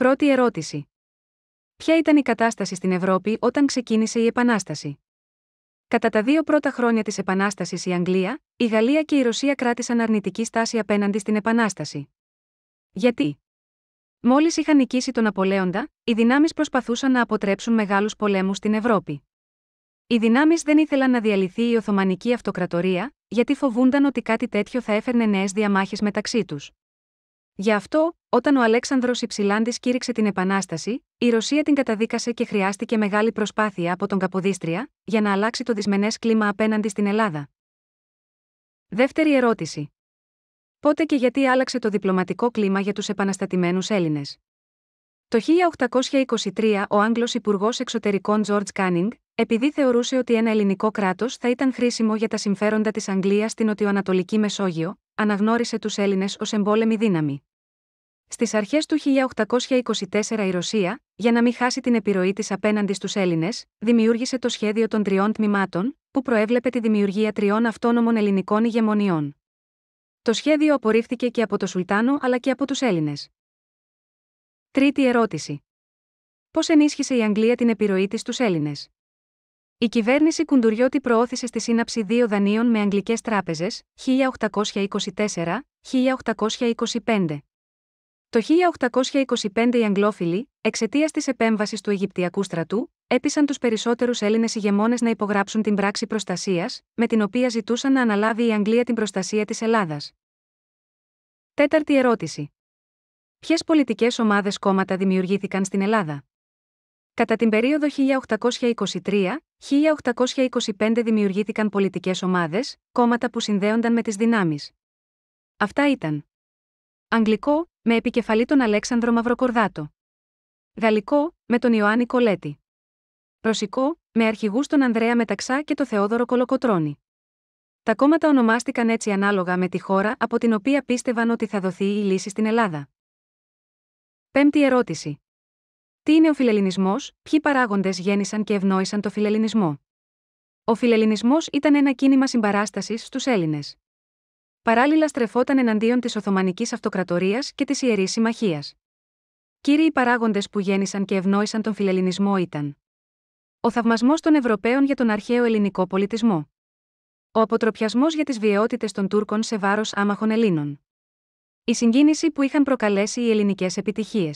Πρώτη ερώτηση. Ποια ήταν η κατάσταση στην Ευρώπη όταν ξεκίνησε η Επανάσταση. Κατά τα δύο πρώτα χρόνια της Επανάστασης η Αγγλία, η Γαλλία και η Ρωσία κράτησαν αρνητική στάση απέναντι στην Επανάσταση. Γιατί. Μόλις είχαν νικήσει τον Απολέοντα, οι δυνάμεις προσπαθούσαν να αποτρέψουν μεγάλους πολέμους στην Ευρώπη. Οι δυνάμεις δεν ήθελαν να διαλυθεί η Οθωμανική Αυτοκρατορία, γιατί φοβούνταν ότι κάτι τέτοιο θα έφερνε νέες διαμάχες μεταξύ τους. Γι' αυτό, όταν ο Αλέξανδρος Υψηλάντης κήρυξε την Επανάσταση, η Ρωσία την καταδίκασε και χρειάστηκε μεγάλη προσπάθεια από τον Καποδίστρια για να αλλάξει το δυσμενές κλίμα απέναντι στην Ελλάδα. Δεύτερη ερώτηση. Πότε και γιατί άλλαξε το διπλωματικό κλίμα για τους επαναστατημένους Έλληνες. Το 1823 ο Άγγλος Υπουργός Εξωτερικών George Κάνινγκ, επειδή θεωρούσε ότι ένα ελληνικό κράτος θα ήταν χρήσιμο για τα συμφέροντα της Αγγλίας στην νοτιοανατολική Μεσόγειο, αναγνώρισε τους Έλληνες ως εμπόλεμη δύναμη. Στις αρχές του 1824 η Ρωσία, για να μην χάσει την επιρροή της απέναντι στους Έλληνες, δημιούργησε το σχέδιο των τριών τμήματων, που προέβλεπε τη δημιουργία τριών αυτόνομων ελληνικών ηγεμονιών. Το σχέδιο απορρίφθηκε και από το Σουλτάνο αλλά και από τους Έλληνες. Τρίτη ερώτηση. Πώς ενίσχυσε η Αγγλία την επιρροή της στους Έλληνες. Η κυβέρνηση Κουντουριώτη προώθησε στη σύναψη δύο δανείων με αγγλικές τράπεζες, 1824-1825. Το 1825 οι Αγγλόφιλοι, εξαιτίας της επέμβασης του Αιγυπτιακού στρατού, έπεισαν τους περισσότερους Έλληνες ηγεμόνες να υπογράψουν την πράξη προστασίας, με την οποία ζητούσαν να αναλάβει η Αγγλία την προστασία της Ελλάδας. Τέταρτη ερώτηση. Ποιες πολιτικές ομάδες κόμματα δημιουργήθηκαν στην Ελλάδα. Κατά την περίοδο 1823-1825 δημιουργήθηκαν πολιτικές ομάδες, κόμματα που συνδέονταν με τις δυνάμεις. Αυτά ήταν Αγγλικό, με επικεφαλή τον Αλέξανδρο Μαυροκορδάτο. Γαλλικό, με τον Ιωάννη Κολέτη. Ρωσικό, με αρχηγούς τον Ανδρέα Μεταξά και τον Θεόδωρο Κολοκοτρώνη. Τα κόμματα ονομάστηκαν έτσι ανάλογα με τη χώρα από την οποία πίστευαν ότι θα δοθεί η λύση στην Ελλάδα. Πέμπτη ερώτηση. Τι είναι ο φιλελληνισμός, ποιοι παράγοντες γέννησαν και ευνόησαν το φιλελληνισμό. Ο φιλελληνισμός ήταν ένα κίνημα συμπαράστασης στους Έλληνες παράλληλα στρεφόταν εναντίον της Οθωμανικής Αυτοκρατορίας και της Ιερής Συμμαχίας. Κύριοι παράγοντες που γέννησαν και ευνόησαν τον φιλελληνισμό ήταν ο θαυμασμός των Ευρωπαίων για τον αρχαίο ελληνικό πολιτισμό, ο αποτροπιασμός για τις βιαιότητες των Τούρκων σε βάρος άμαχων Ελλήνων, η συγκίνηση που είχαν προκαλέσει οι ελληνικές επιτυχίες.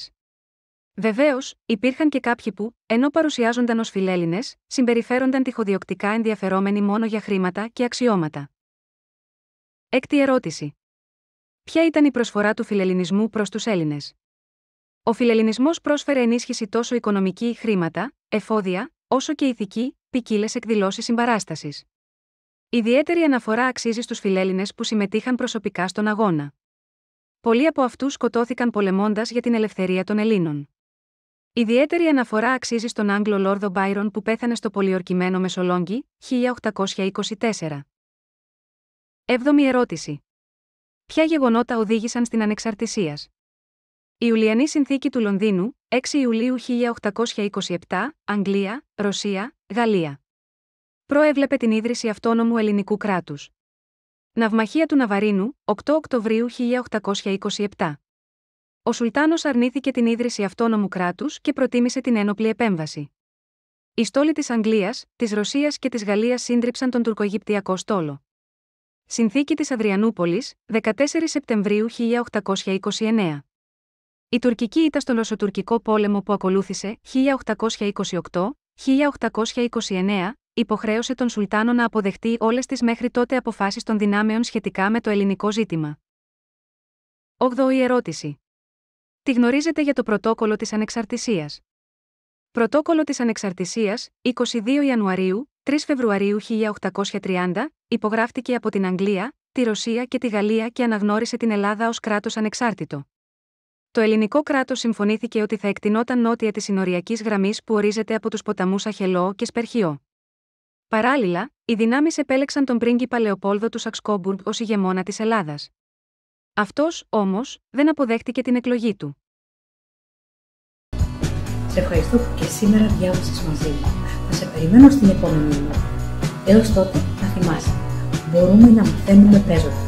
Βεβαίως, υπήρχαν και κάποιοι που, ενώ παρουσιάζονταν ως φιλέλληνες, συμπεριφέρονταν τυχοδιοκτικά ενδιαφερόμενοι μόνο για χρήματα και αξιώματα. Έκτη ερώτηση. Ποια ήταν η προσφορά του φιλελληνισμού προς τους Έλληνες. Ο φιλελληνισμός πρόσφερε ενίσχυση τόσο οικονομική, χρήματα, εφόδια, όσο και ηθική, ποικίλες εκδηλώσεις συμπαράστασης. Ιδιαίτερη αναφορά αξίζει στους φιλέλληνες που συμμετείχαν προσωπικά στον αγώνα. Πολλοί από αυτούς σκοτώθηκαν πολεμώντας για την ελευθερία των Ελλήνων. Ιδιαίτερη αναφορά αξίζει στον Άγγλο Λόρδο Μπάιρον που πέθανε στο πολιορκημένο Μεσολόγγι, 1824. Έβδομη ερώτηση. Ποια γεγονότα οδήγησαν στην ανεξαρτησίας. Η Ιουλιανή Συνθήκη του Λονδίνου, 6 Ιουλίου 1827, Αγγλία, Ρωσία, Γαλλία. Προέβλεπε την ίδρυση αυτόνομου ελληνικού κράτους. Ναυμαχία του Ναβαρίνου, 8 Οκτωβρίου 1827. Ο Σουλτάνος αρνήθηκε την ίδρυση αυτόνομου κράτους και προτίμησε την ένοπλη επέμβαση. Οι στόλοι της Αγγλίας, της Ρωσίας και της Γαλλίας σύντριψαν τον τουρκογυπτιακό στόλο. Συνθήκη της Αδριανούπολης, 14 Σεπτεμβρίου 1829. Η τουρκική ήττα στο Λοσοτουρκικό πόλεμο που ακολούθησε, 1828-1829, υποχρέωσε τον Σουλτάνο να αποδεχτεί όλες τις μέχρι τότε αποφάσεις των δυνάμεων σχετικά με το ελληνικό ζήτημα. 8η ερώτηση. Τι γνωρίζετε για το πρωτόκολλο της Ανεξαρτησίας. Πρωτόκολλο της Ανεξαρτησίας, 22 Ιανουαρίου 3 Φεβρουαρίου 1830, υπογράφτηκε από την Αγγλία, τη Ρωσία και τη Γαλλία και αναγνώρισε την Ελλάδα ως κράτος ανεξάρτητο. Το ελληνικό κράτος συμφωνήθηκε ότι θα εκτινόταν νότια της συνοριακής γραμμής που ορίζεται από τους ποταμούς Αχελό και Σπερχιό. Παράλληλα, οι δυνάμεις επέλεξαν τον πρίγκιπα Λεοπόλδο του Σαξκόμπουργκ ως ηγεμόνα της Ελλάδας. Αυτός, όμως, δεν αποδέχτηκε την εκλογή του. Σε ευχαριστώ που και σήμερα διάβασες μαζί μου. Σε περιμένω στην επόμενη μου. Έως τότε θα θυμάσαι. Μπορούμε να μαθαίνουμε παίζοντα.